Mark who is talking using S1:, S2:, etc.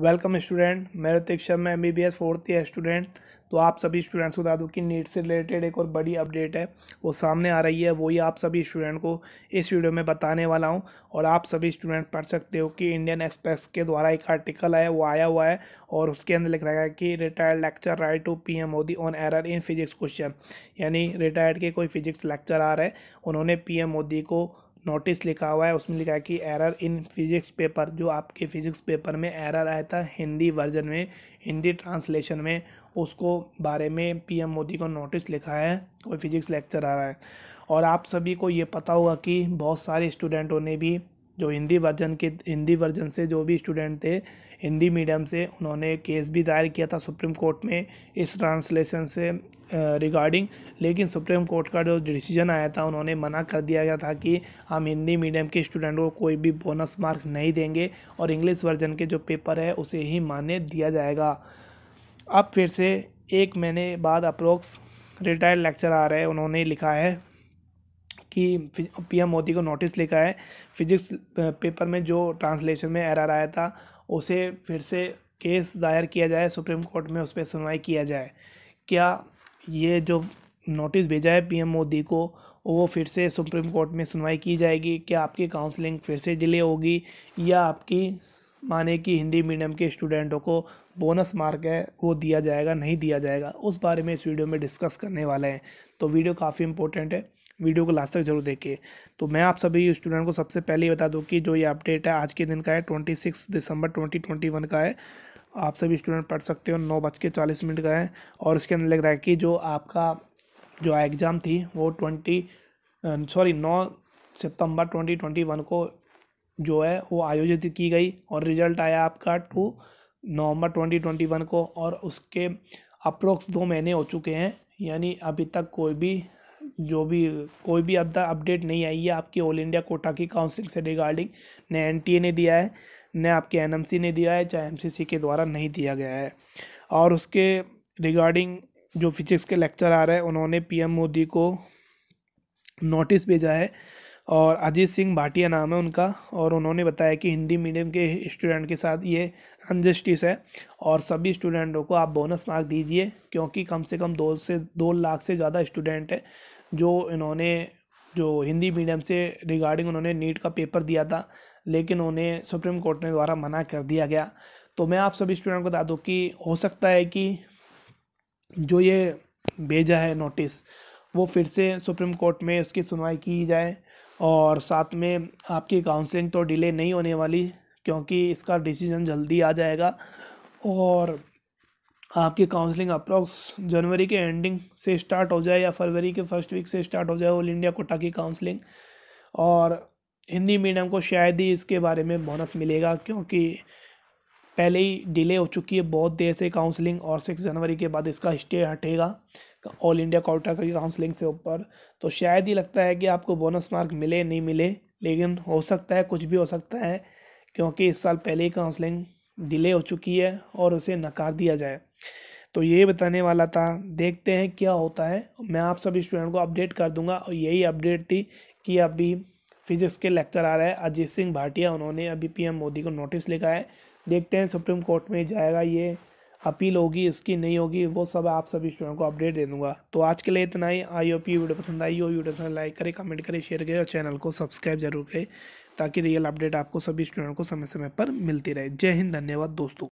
S1: welcome student मैं Hritik Sharma M B B S fourth year student तो आप सभी स्टूडेंट्स को बता दूँ कि नीट से रिलेटेड एक और बड़ी अपडेट है वो सामने आ रही है वही आप सभी स्टूडेंट को इस वीडियो में बताने वाला हूँ और आप सभी स्टूडेंट पढ़ सकते हो कि इंडियन एक्सप्रेस के द्वारा एक आर्टिकल है वो आया हुआ है और उसके अंदर लिख रहा है कि retired lecture write to P M Modi on error in physics question यानी रिटायर्ड के कोई फिजिक्स लेक्चर आ रहे हैं उन्होंने पी एम मोदी को नोटिस लिखा हुआ है उसमें लिखा है कि एरर इन फिजिक्स पेपर जो आपके फिजिक्स पेपर में एरर आया था हिंदी वर्जन में हिंदी ट्रांसलेशन में उसको बारे में पीएम मोदी को नोटिस लिखा है कोई फिजिक्स लेक्चर आ रहा है और आप सभी को ये पता होगा कि बहुत सारे स्टूडेंटों ने भी जो हिंदी वर्जन के हिंदी वर्जन से जो भी स्टूडेंट थे हिंदी मीडियम से उन्होंने केस भी दायर किया था सुप्रीम कोर्ट में इस ट्रांसलेशन से रिगार्डिंग लेकिन सुप्रीम कोर्ट का जो डिसीजन आया था उन्होंने मना कर दिया गया था कि हम हिंदी मीडियम के स्टूडेंट को कोई भी बोनस मार्क नहीं देंगे और इंग्लिश वर्जन के जो पेपर है उसे ही मान्य दिया जाएगा अब फिर से एक महीने बाद अप्रोक्स रिटायर्ड लेक्चर आ रहे हैं उन्होंने लिखा है कि पीएम मोदी को नोटिस लिखा है फिजिक्स पेपर में जो ट्रांसलेशन में एरर आया था उसे फिर से केस दायर किया जाए सुप्रीम कोर्ट में उस पर सुनवाई किया जाए क्या ये जो नोटिस भेजा है पीएम मोदी को वो फिर से सुप्रीम कोर्ट में सुनवाई की जाएगी क्या आपकी काउंसलिंग फिर से डिले होगी या आपकी माने कि हिंदी मीडियम के स्टूडेंटों को बोनस मार्क है वो दिया जाएगा नहीं दिया जाएगा उस बारे में इस वीडियो में डिस्कस करने वाले हैं तो वीडियो काफ़ी इंपॉर्टेंट है वीडियो को लास्ट तक जरूर देखिए तो मैं आप सभी स्टूडेंट को सबसे पहले ही बता दूँ कि जो ये अपडेट है आज के दिन का है ट्वेंटी सिक्स दिसंबर ट्वेंटी ट्वेंटी वन का है आप सभी स्टूडेंट पढ़ सकते हो नौ बज के चालीस मिनट का है और इसके अंदर लग रहा है कि जो आपका जो एग्ज़ाम थी वो ट्वेंटी सॉरी नौ सितंबर ट्वेंटी ट्वेंटी वन को जो है वो आयोजित की गई और रिजल्ट आया आपका टू नवंबर ट्वेंटी ट्वेंटी वन को और उसके अप्रोक्स दो महीने हो चुके हैं यानी अभी तक कोई भी जो भी कोई भी अब अपडेट नहीं आई है आपकी ऑल इंडिया कोटा की काउंसिल से रिगार्डिंग न एन ने दिया है न आपके एन ने दिया है चाहे एम के द्वारा नहीं दिया गया है और उसके रिगार्डिंग जो फिजिक्स के लेक्चर आ रहे हैं उन्होंने पी मोदी को नोटिस भेजा है और अजीत सिंह भाटिया नाम है उनका और उन्होंने बताया कि हिंदी मीडियम के स्टूडेंट के साथ ये अनजस्टिस है और सभी स्टूडेंटों को आप बोनस मार्क दीजिए क्योंकि कम से कम दो से दो लाख से ज़्यादा स्टूडेंट है जो इन्होंने जो हिंदी मीडियम से रिगार्डिंग उन्होंने नीट का पेपर दिया था लेकिन उन्हें सुप्रीम कोर्ट ने द्वारा मना कर दिया गया तो मैं आप सभी स्टूडेंट को बता दूँ कि हो सकता है कि जो ये भेजा है नोटिस वो फिर से सुप्रीम कोर्ट में उसकी सुनवाई की जाए और साथ में आपकी काउंसलिंग तो डिले नहीं होने वाली क्योंकि इसका डिसीजन जल्दी आ जाएगा और आपकी काउंसलिंग अप्रॉक्स जनवरी के एंडिंग से स्टार्ट हो जाए या फरवरी के फर्स्ट वीक से स्टार्ट हो जाए ऑल इंडिया कोटा की काउंसलिंग और हिंदी मीडियम को शायद ही इसके बारे में बोनस मिलेगा क्योंकि पहले ही डिले हो चुकी है बहुत देर से काउंसलिंग और सिक्स जनवरी के बाद इसका स्टे हटेगा ऑल इंडिया कोटा की काउंसलिंग से ऊपर तो शायद ही लगता है कि आपको बोनस मार्क मिले नहीं मिले लेकिन हो सकता है कुछ भी हो सकता है क्योंकि इस साल पहले ही काउंसलिंग डिले हो चुकी है और उसे नकार दिया जाए तो ये बताने वाला था देखते हैं क्या होता है मैं आप सभी स्टूडेंट को अपडेट कर दूंगा और यही अपडेट थी कि अभी फिजिक्स के लेक्चर आ रहा है अजीत सिंह भाटिया उन्होंने अभी पीएम मोदी को नोटिस लिखा है देखते हैं सुप्रीम कोर्ट में जाएगा ये अपील होगी इसकी नहीं होगी वो सब आप सभी स्टूडेंट को अपडेट दे दूंगा तो आज के लिए इतना ही आई ओपी वीडियो पसंद आई हो वीडियो पसंद लाइक करें कमेंट करें शेयर करें और चैनल को सब्सक्राइब जरूर करें ताकि रियल अपडेट आपको सभी स्टूडेंट को समय समय पर मिलती रहे जय हिंद धन्यवाद दोस्तों